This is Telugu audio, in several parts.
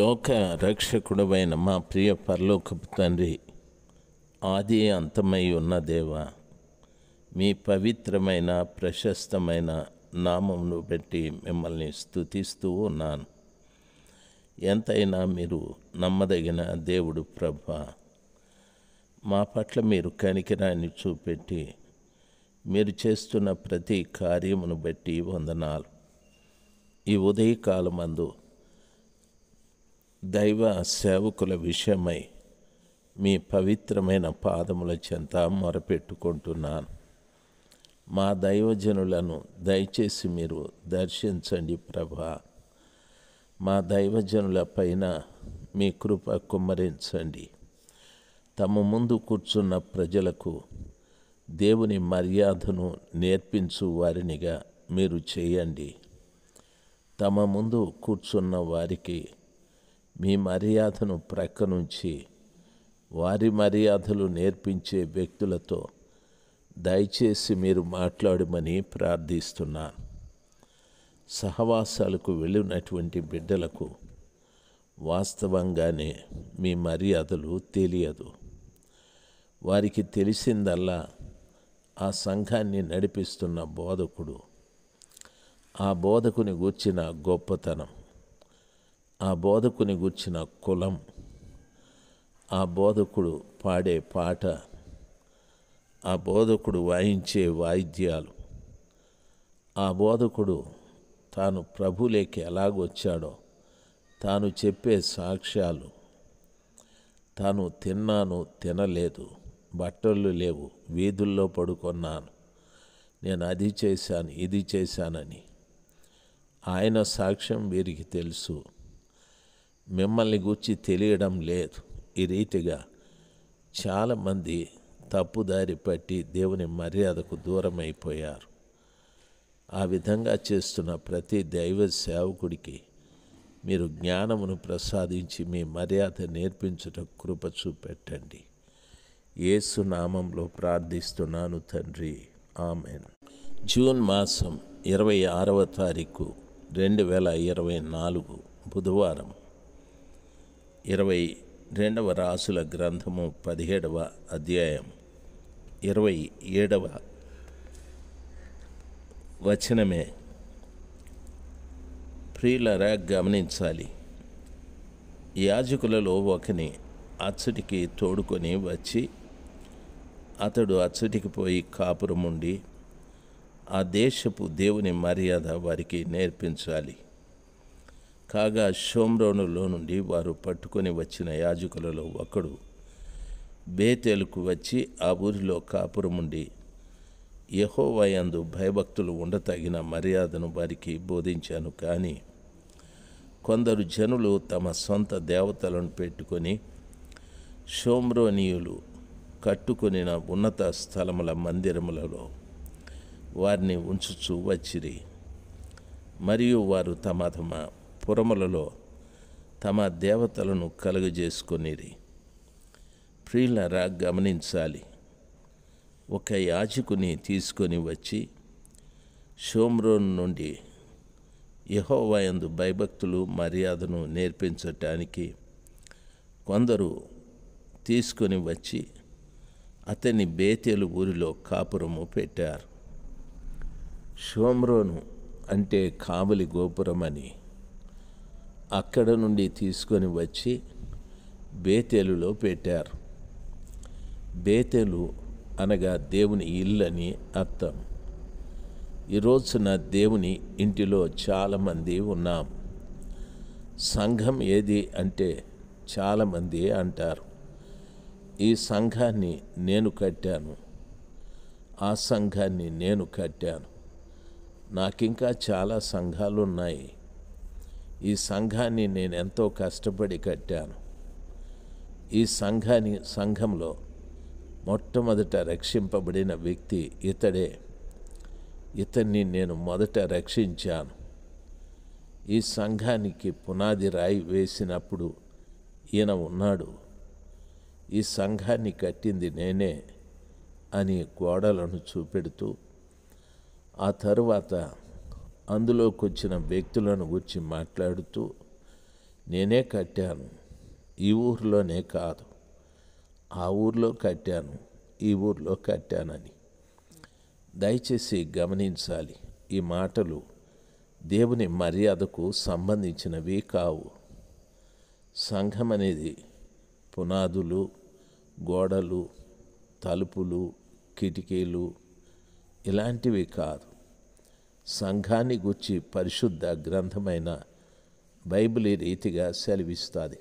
లోక రక్షకుడమైన మా ప్రియ పరలోకపు తండ్రి ఆది అంతమై ఉన్న దేవ మీ పవిత్రమైన ప్రశస్తమైన నామమును బట్టి మిమ్మల్ని స్థుతిస్తూ ఉన్నాను ఎంతైనా మీరు నమ్మదగిన దేవుడు ప్రభ మా పట్ల మీరు కనికిరాన్ని చూపెట్టి మీరు చేస్తున్న ప్రతి కార్యమును బట్టి వందనాలు ఈ ఉదయకాలమందు దైవ సేవకుల విషయమై మీ పవిత్రమైన పాదముల చెంత మొరపెట్టుకుంటున్నాను మా దైవజనులను దయచేసి మీరు దర్శించండి ప్రభా మా దైవజనుల పైన మీ కృప కుమ్మరించండి తమ ముందు కూర్చున్న ప్రజలకు దేవుని మర్యాదను నేర్పించు వారినిగా మీరు చేయండి తమ ముందు కూర్చున్న వారికి మీ మర్యాదను ప్రక్కనుంచి వారి మర్యాదలు నేర్పించే వ్యక్తులతో దయచేసి మీరు మాట్లాడమని ప్రార్థిస్తున్నాను సహవాసాలకు వెళ్ళినటువంటి బిడ్డలకు వాస్తవంగానే మీ మర్యాదలు తెలియదు వారికి తెలిసిందల్లా ఆ సంఘాన్ని నడిపిస్తున్న బోధకుడు ఆ బోధకుని గూర్చిన గొప్పతనం ఆ బోధకుని గుర్చిన కులం ఆ బోధకుడు పాడే పాట ఆ బోధకుడు వాయించే వాయిద్యాలు ఆ బోధకుడు తాను ప్రభులేకి ఎలాగొచ్చాడో తాను చెప్పే సాక్ష్యాలు తాను తిన్నాను తినలేదు బట్టలు లేవు వీధుల్లో పడుకున్నాను నేను అది చేశాను ఇది చేశానని ఆయన సాక్ష్యం వీరికి తెలుసు మిమ్మల్ని గూర్చి తెలియడం లేదు ఈ రీతిగా చాలామంది తప్పుదారి పట్టి దేవుని మర్యాదకు దూరం అయిపోయారు ఆ విధంగా చేస్తున్న ప్రతి దైవ సేవకుడికి మీరు జ్ఞానమును ప్రసాదించి మీ మర్యాద నేర్పించుట కృప చూపెట్టండి ఏసునామంలో ప్రార్థిస్తున్నాను తండ్రి ఆమెన్ జూన్ మాసం ఇరవై ఆరవ తారీఖు రెండు వేల ఇరవై నాలుగు బుధవారం ఇరవై రెండవ రాసుల గ్రంథము పదిహేడవ అధ్యాయం ఇరవై ఏడవ వచనమే ప్రియులరా గమనించాలి యాజకులలో ఒకని అచ్చటికి తోడుకొని వచ్చి అతడు అచ్చటికి పోయి కాపురముండి ఆ దేశపు దేవుని మర్యాద వారికి నేర్పించాలి కాగా షోమ్రోనులో నుండి వారు పట్టుకొని వచ్చిన యాజకులలో ఒకడు బేతేలుకు వచ్చి ఆ ఊరిలో కాపురముండి యహోవయందు భయభక్తులు ఉండతగిన మర్యాదను వారికి బోధించాను కానీ కొందరు జనులు తమ సొంత దేవతలను పెట్టుకొని షోమ్రోనీయులు కట్టుకొనిన ఉన్నత స్థలముల మందిరములలో వారిని ఉంచుచూ వచ్చిరి మరియు వారు తమ తమ పురములలో తమ దేవతలను కలుగజేసుకొనిరి ప్రియులరా గమనించాలి ఒక యాచుకుని తీసుకొని వచ్చి షోమ్రోన్ నుండి యహోవాయందు భయభక్తులు మర్యాదను నేర్పించటానికి కొందరు తీసుకొని వచ్చి అతని బేతెలు ఊరిలో కాపురము పెట్టారు షోమ్రోను అంటే కావలి గోపురం అని అక్కడ నుండి తీసుకొని వచ్చి బేతేలులో పెట్టారు బేతేలు అనగా దేవుని ఇల్లని అర్థం ఈరోజున దేవుని ఇంటిలో చాలామంది ఉన్నాం సంఘం ఏది అంటే చాలామంది అంటారు ఈ సంఘాన్ని నేను కట్టాను ఆ సంఘాన్ని నేను కట్టాను నాకింకా చాలా సంఘాలు ఉన్నాయి ఈ సంఘాన్ని నేను ఎంతో కష్టపడి కట్టాను ఈ సంఘాన్ని సంఘంలో మొట్టమొదట రక్షింపబడిన వ్యక్తి ఇతడే ఇతన్ని నేను మొదట రక్షించాను ఈ సంఘానికి పునాది రాయి వేసినప్పుడు ఈయన ఉన్నాడు ఈ సంఘాన్ని కట్టింది నేనే అని గోడలను చూపెడుతూ ఆ తరువాత అందులోకి వచ్చిన వ్యక్తులను గురించి మాట్లాడుతూ నేనే కట్టాను ఈ ఊర్లోనే కాదు ఆ ఊర్లో కట్టాను ఈ ఊర్లో కట్టానని దయచేసి గమనించాలి ఈ మాటలు దేవుని మర్యాదకు సంబంధించినవి కావు సంఘం అనేది పునాదులు గోడలు తలుపులు కిటికీలు ఇలాంటివి కాదు సంఘాన్ని గూర్చి పరిశుద్ధ గ్రంథమైన బైబిల్ రీతిగా సెలవిస్తుంది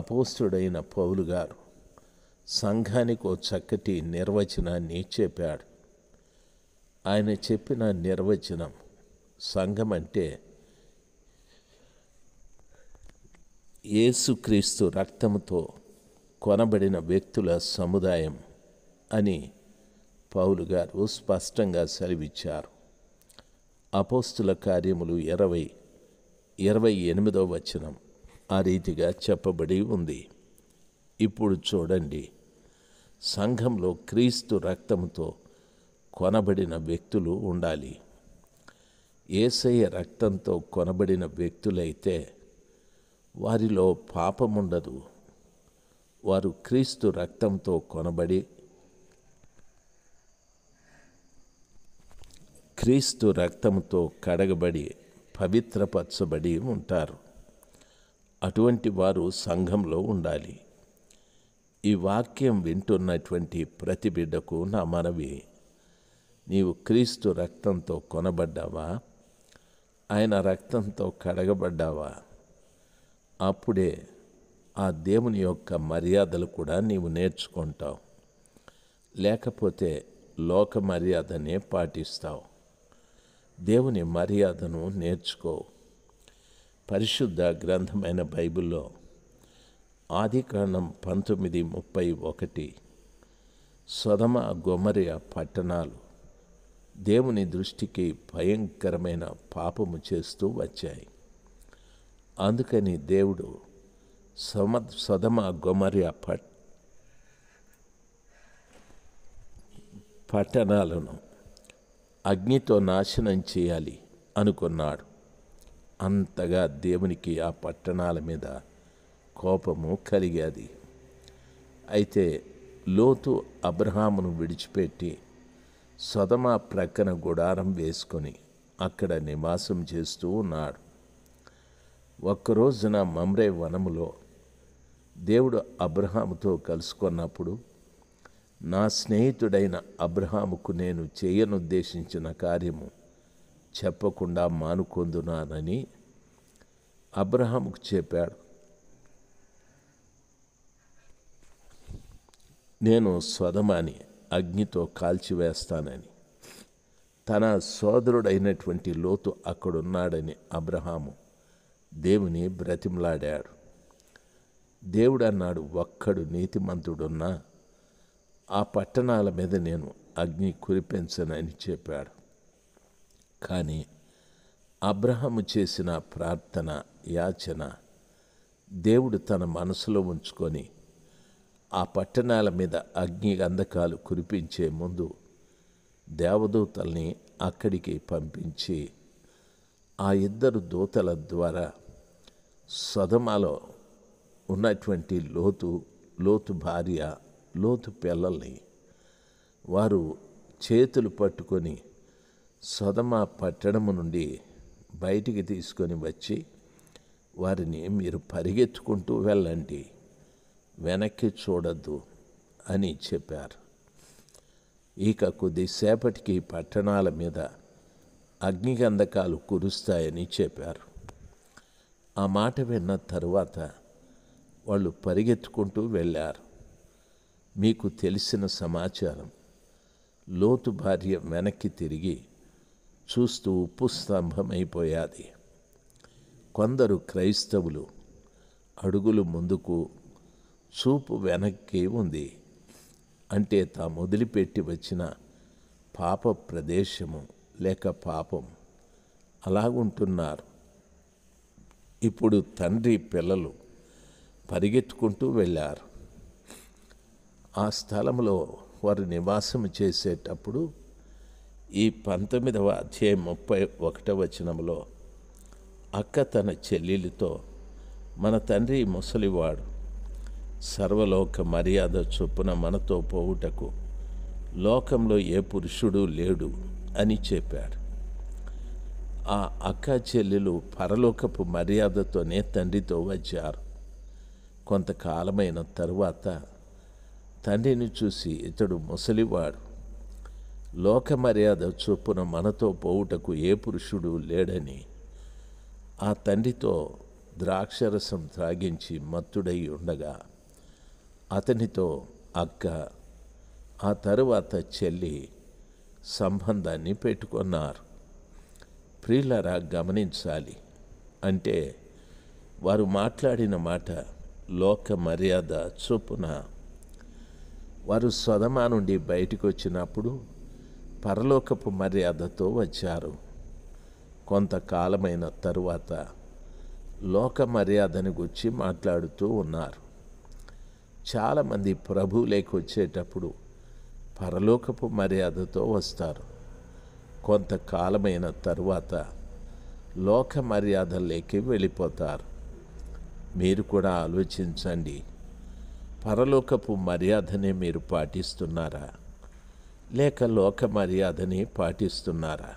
అపోస్తుడైన పౌలు గారు సంఘానికి ఓ చక్కటి నిర్వచనాన్ని చెప్పాడు ఆయన చెప్పిన నిర్వచనం సంఘం అంటే యేసుక్రీస్తు రక్తంతో కొనబడిన వ్యక్తుల సముదాయం అని పౌలు గారు స్పష్టంగా సెలవిచ్చారు అపోస్తుల కార్యములు ఇరవై ఇరవై ఎనిమిదవ వచనం ఆ రీతిగా చెప్పబడి ఉంది ఇప్పుడు చూడండి సంఘంలో క్రీస్తు రక్తంతో కొనబడిన వ్యక్తులు ఉండాలి ఏసయ్య రక్తంతో కొనబడిన వ్యక్తులైతే వారిలో పాపముండదు వారు క్రీస్తు రక్తంతో కొనబడి క్రీస్తు రక్తంతో కడగబడి పవిత్రపరచబడి ఉంటారు అటువంటి వారు సంఘంలో ఉండాలి ఈ వాక్యం వింటున్నటువంటి ప్రతి బిడ్డకు నా మనవి నీవు క్రీస్తు రక్తంతో కొనబడ్డావా ఆయన రక్తంతో కడగబడ్డావా అప్పుడే ఆ దేవుని యొక్క మర్యాదలు కూడా నీవు నేర్చుకుంటావు లేకపోతే లోక మర్యాదనే పాటిస్తావు దేవుని మర్యాదను నేర్చుకో పరిశుద్ధ గ్రంథమైన బైబిల్లో ఆదికాండం పంతొమ్మిది ముప్పై ఒకటి సొదమ గొమరియ పట్టణాలు దేవుని దృష్టికి భయంకరమైన పాపము చేస్తూ వచ్చాయి అందుకని దేవుడు సమ సొదమ గొమరియ పట్ పట్టణాలను అగ్నితో నాశనం చేయాలి అనుకున్నాడు అంతగా దేవునికి ఆ పట్టణాల మీద కోపము కలిగేది అయితే లోతు అబ్రహామును విడిచిపెట్టి సదమ ప్రక్కన గుడారం వేసుకొని అక్కడ నివాసం చేస్తూ ఉన్నాడు ఒక్కరోజున మమ్రే వనములో దేవుడు అబ్రహాముతో కలుసుకున్నప్పుడు నా స్నేహితుడైన అబ్రహాముకు నేను చేయనుద్దేశించిన కార్యము చెప్పకుండా మానుకొందునానని అబ్రహాముకు చెప్పాడు నేను స్వధమాని అగ్నితో కాల్చివేస్తానని తన సోదరుడైనటువంటి లోతు అక్కడున్నాడని అబ్రహాము దేవుని బ్రతిమలాడాడు దేవుడన్నాడు ఒక్కడు నీతిమంతుడున్నా ఆ పట్టణాల మీద నేను అగ్ని కురిపించనని చెప్పాడు కానీ అబ్రహము చేసిన ప్రార్థన యాచన దేవుడు తన మనసులో ఉంచుకొని ఆ పట్టణాల మీద అగ్ని గంధకాలు కురిపించే ముందు దేవదూతల్ని అక్కడికి పంపించి ఆ ఇద్దరు దూతల ద్వారా సదమాలో ఉన్నటువంటి లోతు లోతు భార్య లోతు పిల్లల్ని వారు చేతులు పట్టుకొని సదమ పట్టణము నుండి బయటికి తీసుకొని వచ్చి వారిని మీరు పరిగెత్తుకుంటూ వెళ్ళండి వెనక్కి చూడద్దు అని చెప్పారు ఇక కొద్దిసేపటికి పట్టణాల మీద అగ్నిగంధకాలు కురుస్తాయని చెప్పారు ఆ మాట విన్న తరువాత వాళ్ళు పరిగెత్తుకుంటూ వెళ్ళారు మీకు తెలిసిన సమాచారం లోతు భార్య వెనక్కి తిరిగి చూస్తూ ఉప్పు స్తంభమైపోయాది కొందరు క్రైస్తవులు అడుగులు ముందుకు చూపు వెనక్కి ఉంది అంటే తా వదిలిపెట్టి వచ్చిన పాప ప్రదేశము లేక పాపం అలాగుంటున్నారు ఇప్పుడు తండ్రి పిల్లలు పరిగెత్తుకుంటూ వెళ్ళారు ఆ స్థలంలో వారు నివాసం చేసేటప్పుడు ఈ పంతొమ్మిదవ అధ్యాయం ముప్పై ఒకటవ వచనంలో అక్క తన చెల్లెలితో మన తండ్రి ముసలివాడు సర్వలోక మర్యాద చొప్పున మనతో పోవుటకు లోకంలో ఏ పురుషుడు లేడు అని చెప్పాడు ఆ అక్క చెల్లెలు పరలోకపు మర్యాదతోనే తండ్రితో వచ్చారు కొంతకాలమైన తరువాత తండ్రిని చూసి ఇతడు ముసలివాడు లోక మర్యాద చొప్పున మనతో పోవుటకు ఏ పురుషుడు లేడని ఆ తండ్రితో ద్రాక్షరసం త్రాగించి మత్తుడై ఉండగా అతనితో అక్క ఆ తరువాత చెల్లి సంబంధాన్ని పెట్టుకున్నారు ప్రియులరా గమనించాలి అంటే వారు మాట్లాడిన మాట లోక మర్యాద చొప్పున వారు సొదమా నుండి బయటకు వచ్చినప్పుడు పరలోకపు మర్యాదతో వచ్చారు కొంతకాలమైన తరువాత లోక మర్యాదను గుర్చి మాట్లాడుతూ ఉన్నారు చాలామంది ప్రభు లేకొచ్చేటప్పుడు పరలోకపు మర్యాదతో వస్తారు కొంతకాలమైన తరువాత లోక మర్యాద లేకి వెళ్ళిపోతారు మీరు కూడా ఆలోచించండి పరలోకపు మర్యాదనే మీరు పాటిస్తున్నారా లేక లోక మర్యాదని పాటిస్తున్నారా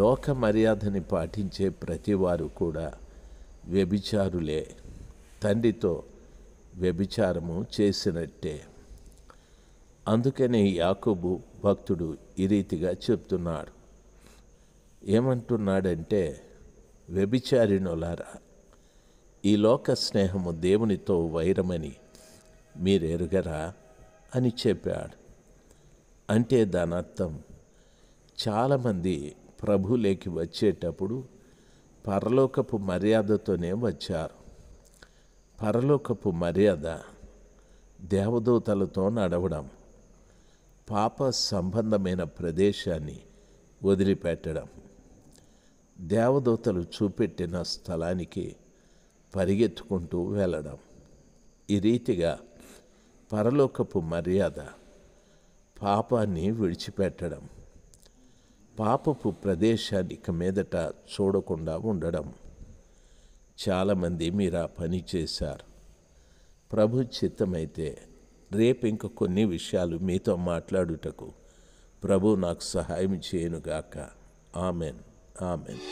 లోక మర్యాదని పాటించే ప్రతివారు కూడా వ్యభిచారులే తండ్రితో వ్యభిచారము చేసినట్టే అందుకనే యాకుబు భక్తుడు ఈ రీతిగా చెప్తున్నాడు ఏమంటున్నాడంటే వ్యభిచారిణులారా ఈ లోక స్నేహము దేవునితో వైరమని మీరెరుగరా అని చెప్పాడు అంటే దాని అర్థం చాలామంది ప్రభులేకి వచ్చేటప్పుడు పరలోకపు మర్యాదతోనే వచ్చారు పరలోకపు మర్యాద దేవదూతలతో నడవడం పాప సంబంధమైన ప్రదేశాన్ని వదిలిపెట్టడం దేవదూతలు చూపెట్టిన స్థలానికి పరిగెత్తుకుంటూ వెళ్ళడం ఈ రీతిగా పరలోకపు మర్యాద పాపాన్ని విడిచిపెట్టడం పాపపు ప్రదేశాన్ని ఇక మీదట చూడకుండా ఉండడం చాలామంది మీరు ఆ పని చేశారు ప్రభు చిత్తమైతే రేపు ఇంక కొన్ని విషయాలు మీతో మాట్లాడుటకు ప్రభు నాకు సహాయం చేయనుగాక ఆమెన్ ఆమెన్